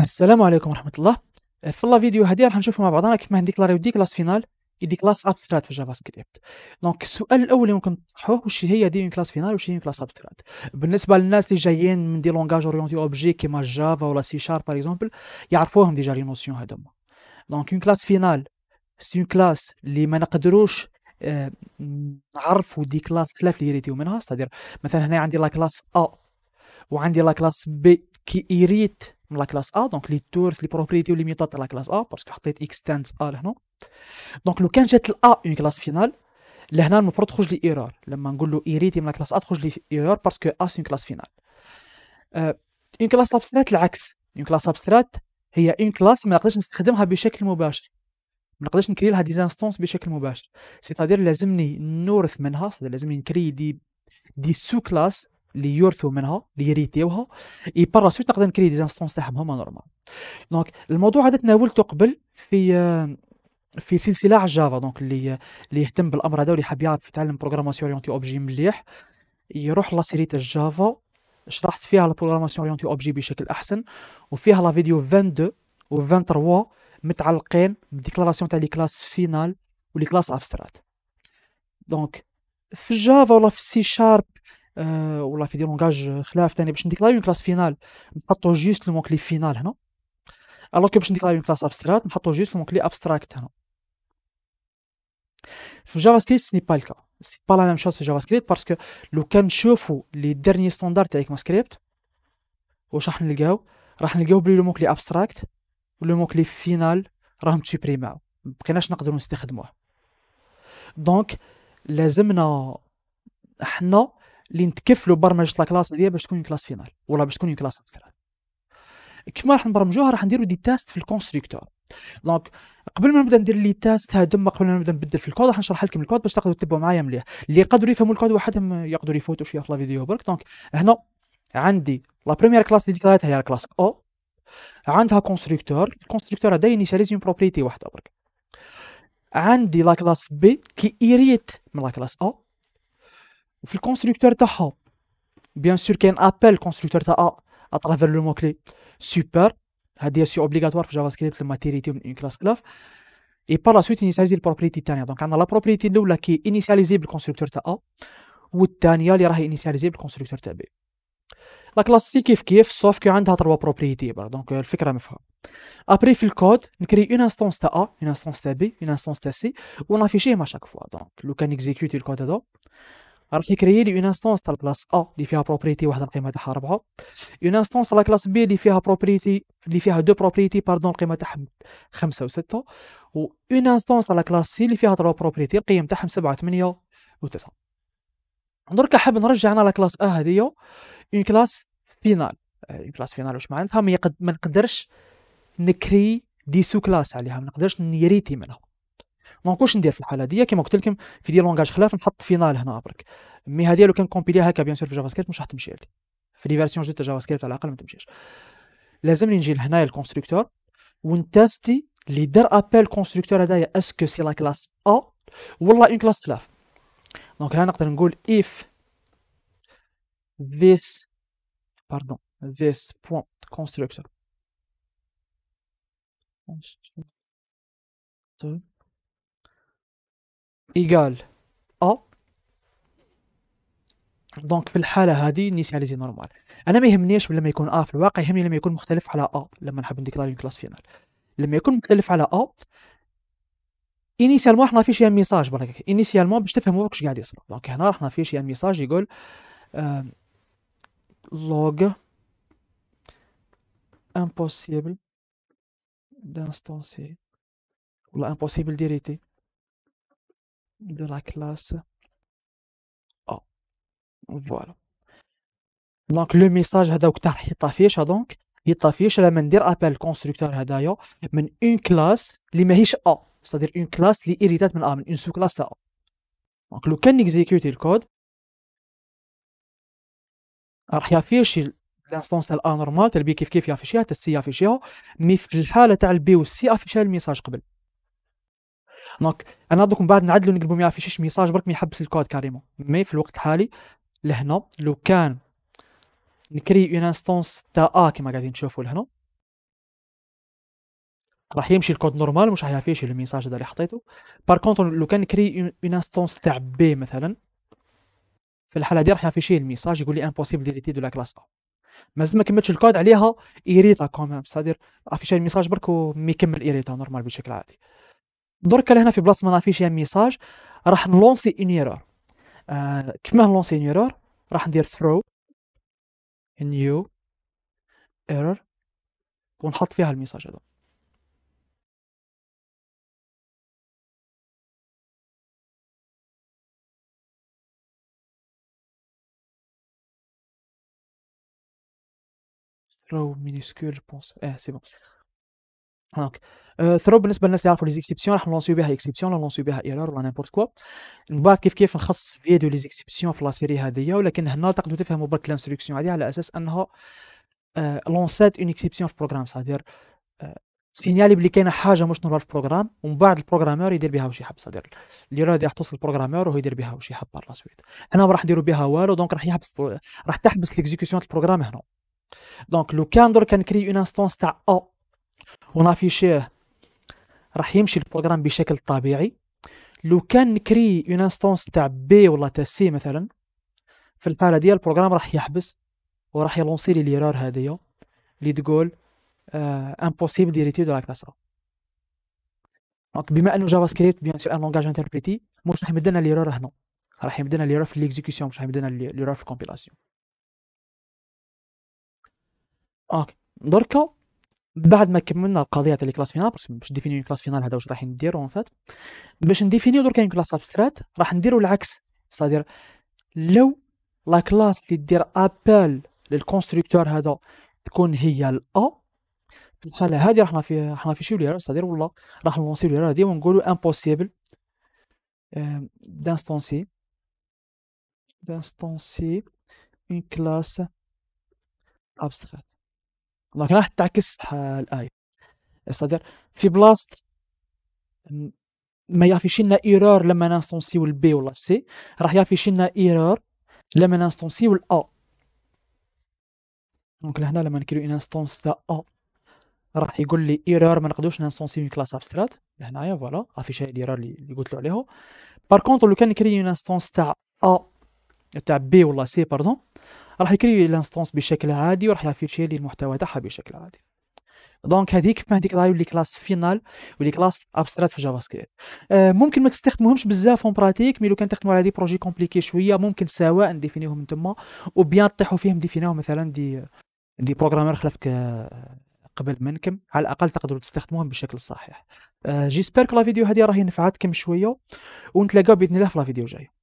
السلام عليكم ورحمه الله آه، في الله فيديو هادي راح نشوفو مع بعضنا كيف ما نديكلاريو ودي كلاس فينال يدي كلاس ابستراكت في جافا سكريبت دونك السؤال الاول اللي ممكن نطرحوه واش هي دي كلاس فينال واش هي كلاس ابستراكت بالنسبه للناس اللي جايين من دي لونغاج اورينتي اوبجي كيما جافا ولا سي شارب باغ اكزومبل يعرفوهم ديجا لي نوسيون هادوما دونك اون كلاس فينال سي اون كلاس اللي ما نقدروش آه، نعرفو نعرفوا دي كلاس خلاف اللي يريتيو منها ستادير مثلا هنا عندي لا كلاس ا وعندي لا كلاس بي كي يريت من لا كلاس ا دونك لي تورث لي بروبريتي ولي ميوتات تاع لا كلاس ا باسكو حطيت اكس ا لهنا دونك لو كان جات الا اون كلاس فينال لهنا المفروض تخرج لي ايرور لما نقول له ايريتي من لا كلاس ا تخرج لي ايرور باسكو ا سي اون كلاس فينال اون كلاس ابسترات العكس اون كلاس ابسترات هي اون كلاس ما نقدرش نستخدمها بشكل مباشر ما نقدرش نكري لها ديزانستونس بشكل مباشر سيتادير لازمني نورث منها لازمني نكري دي دي سو كلاس اللي يورثوا منها اللي يريتيوها اي بار سويت نقدر نكري دي انستونس تاعهم هما نورمال دونك الموضوع هذا تناولته قبل في في سلسله على الجافا دونك اللي اللي يهتم بالامر هذا واللي حاب يعرف يتعلم بروغراماسيون اورينتي اوبجي مليح يروح لا سيري الجافا شرحت فيها لا بروغراماسيون اورينتي اوبجي بشكل احسن وفيها لا فيديو 22 و 23 متعلقين بالديكلاراسيون تاع لي كلاس فينال ولي كلاس ابسترات دونك في الجافا ولا في السي شارب آه، ولا في دي لونغاج آه، خلاف ثاني باش اون كلاس فينال نحطو جوست لو مونكلي فينال هنا الوغ كو باش اون كلاس ابستراكت نحطو جوست لو مونكلي ابستراكت هنا في جافا سكريبت سني با الكا سي با لا ميم شوز في جافا سكريبت باسكو لو كان نشوفو لي ديرني ستاندار تاع ما سكريبت واش راح نلقاو راح نلقاو بلي لو مونكلي ابستراكت ولو مونكلي فينال راهم تسوبريماو مبقيناش نقدرو نستخدموه دونك لازمنا حنا اللي نتكفلوا برمجه لا كلاس هذه باش تكون كلاس فينال ولا باش تكون كلاس ابستراكت كيف ما راح نبرمجوها راح نديرو دي تيست في الكونستركتور دونك قبل ما نبدا ندير لي تيست هادم قبل ما نبدا نبدل في الكود راح نشرح لكم الكود باش تقدروا تتبعوا معايا مليح اللي يقدروا يفهموا الكود وحدهم يقدروا يفوتوا شويه في لا فيديو برك دونك هنا عندي لا بريمير كلاس اللي ديكلايت هي كلاس او عندها كونستركتور الكونستركتور هذا ينيشاليز اون بروبريتي واحده برك عندي لا كلاس بي كي ايريت من لا كلاس او وفي الكونستركتور تاعها بيان سور كاين ابل الكونستركتور تاع ا اترافير لو موكلي سوبر هذه سي اوبليغاتوار في جافا سكريبت لما تيريتي من اون كلاس كلاف اي بار لا سويت انيسياليزي البروبريتي الثانيه دونك عندنا لا بروبريتي الاولى كي انيسياليزي بالكونستركتور تاع ا والثانيه اللي راهي انيسياليزي بالكونستركتور تاع بي لا كلاس سي كيف كيف سوف كو عندها تروا بروبريتي دونك الفكره مفهومه ابري في الكود نكري اون انستونس تاع ا اون انستونس تاع بي اون انستونس تاع سي ونافيشيه ما شاك فوا دونك لو كان اكزيكوتي الكود هذا راح يكريي لي اون انستونس تاع الكلاس ا اللي فيها بروبريتي واحد القيمه تاعها 4 اون انستونس تاع الكلاس بي اللي فيها بروبريتي اللي فيها دو بروبريتي باردون القيمه تاعها 5 و6 و اون انستونس تاع الكلاس سي اللي فيها 3 بروبريتي القيم تاعها 7 8 و9 درك حاب نرجع انا كلاس ا هذه اون كلاس فينال اون كلاس فينال واش معناتها ما نقدرش نكري دي سو كلاس عليها ما نقدرش نيريتي منها دونك واش ندير في الحاله هذه كيما قلت لكم في دي لونغاج خلاف نحط فينال هنا برك مي هذه لو كان كومبيلي هكا بيان سور في جافا سكريبت مش راح تمشي لي في لي فيرسيون جديده جافا سكريبت على الاقل ما تمشيش لازمني نجي لهنايا الكونستركتور ونتاستي اللي دار ابل كونستركتور هذايا اسكو سي لا كلاس ا ولا اون كلاس خلاف دونك هنا نقدر نقول if this pardon this point constructor constructor ايجال ا دونك في الحاله هذه نيسياليزي نورمال انا ما يهمنيش لما يكون ا في الواقع يهمني لما يكون مختلف على ا لما نحب نديكلاري كلاس فينال لما يكون مختلف على ا انيسيالمون حنا فيه ان ميساج برك انيسيالمون باش تفهموا واش قاعد يصير دونك هنا راحنا فيه ان ميساج يقول لوغ امبوسيبل دانستونسي ولا امبوسيبل ديريتي de la classe Oh. Voilà. دونك لو ميساج هذا وقت راح يطفيش دونك يطفيش لما ندير ابل كونستركتور هذايا من اون كلاس اللي ماهيش ا صدر اون كلاس اللي اريتات من ا من اون سو كلاس تاع ا دونك لو كان نيكزيكوتي الكود راح يافيش الانستونس تاع نورمال تاع بي كيف كيف يافيشيها تاع سي يافيشيها مي في الحاله تاع البي والسي افيشيها الميساج قبل دونك انا دوك من بعد نعدلوا نقلبوا ما فيش ميساج برك ما يحبس الكود كاريمون مي في الوقت الحالي لهنا لو كان نكري اون انستونس تاع ا كما قاعدين نشوفوا لهنا راح يمشي الكود نورمال مش راح يافيشي الميساج هذا اللي حطيته بار كونتر لو كان نكري اون انستونس تاع بي مثلا في الحاله دي راح يافيشي الميساج يقول لي امبوسيبل ديليتي دو لا كلاس ا مازال ما كملتش الكود عليها ايريتا كومام سادير افيشي الميساج برك وميكمل يكمل ايريتا نورمال بشكل عادي درك لهنا في بلاصه ما نافيش ميساج راح نلونسي ان ايرور آه كيما نلونسي ان ايرور راح ندير ثرو نيو ايرور ونحط فيها الميساج هذا throw minuscule je pense. Eh, c'est bon. دونك ثرو euh, بالنسبه للناس اللي يعرفوا لي زيكسيبسيون راح نلونسيو بها اكسيبسيون نلونسيو بها ايرور ولا نيمبورت كوا من بعد كيف كيف نخص فيديو لي زيكسيبسيون في لا سيري هذيا ولكن هنا تقدروا تفهموا برك لانستركسيون هذه على اساس انها لونسات اون اكسيبسيون في بروغرام سادير سينيالي بلي كاينه حاجه مش نورمال في بروجرام ومن بعد البروغرامور يدير بها وش يحب سادير الايرور راه راح توصل البروغرامور وهو يدير بها وش يحب بار سويت هنا ما راح يديروا بها والو دونك راح يحبس راح تحبس ليكزيكسيون البروغرام هنا دونك لو كان كان كري اون انستونس تاع او ونافيشيه راح يمشي البروغرام بشكل طبيعي لو كان نكري اون انستونس تاع بي ولا تاع سي مثلا في الحاله ديال البروغرام راح يحبس وراح يلونسي لي ليرور هذيا اللي تقول امبوسيبل ديريتي دو لا كلاس دونك بما انه جافا سكريبت بيان سور ان لونغاج انتربريتي مش راح يمدنا ليرور هنا راح يمدنا ليرور في ليكزيكسيون مش راح يمدنا ليرور في الكومبيلاسيون اوكي دركا بعد ما كملنا القضيه تاع لي كلاس فينال باش ديفينيو كلاس فينال هذا واش راح نديرو اون فات باش نديفينيو درك كاين كلاس ابستراكت راح نديرو العكس صادير لو لا كلاس اللي دير ابل للكونستركتور هذا تكون هي الا في الحاله هذه راح في راح في شي ليرا ستادير ولا راح نوصيو ليرا هذه ونقولو امبوسيبل دانستونسي دانستونسي اون كلاس ابستراكت دونك راح تعكس الآية استدير في بلاست ما يافيش لنا ايرور لما نانستونسيو البي ولا سي راح يافيش لنا ايرور لما نانستونسيو الا دونك لهنا لما نكريو انستونس تاع ا راح يقول لي ايرور ما نقدروش نانستونسيو كلاس ابسترات لهنايا فوالا افيشا الايرور اللي قلت له عليهم بار كونتر لو كان نكري انستونس تاع ا تاع بي ولا سي باردون راح يكري الانستونس بشكل عادي وراح يافيتشي لي المحتوى تاعها بشكل عادي دونك هذيك فما هذيك راهي كلاس فينال ولي كلاس ابستراكت في جافا آه، سكريبت ممكن ما تستخدموهمش بزاف اون براتيك مي لو كان تخدموا على دي بروجي كومبليكي شويه ممكن سواء نديفينيوهم نتوما وبيان طيحوا فيهم ديفينيوهم مثلا دي دي بروغرامر خلفك قبل منكم على الاقل تقدروا تستخدموهم بالشكل الصحيح جيسبر كو لا فيديو هذه راهي نفعتكم شويه ونتلاقاو باذن الله في لا فيديو جايه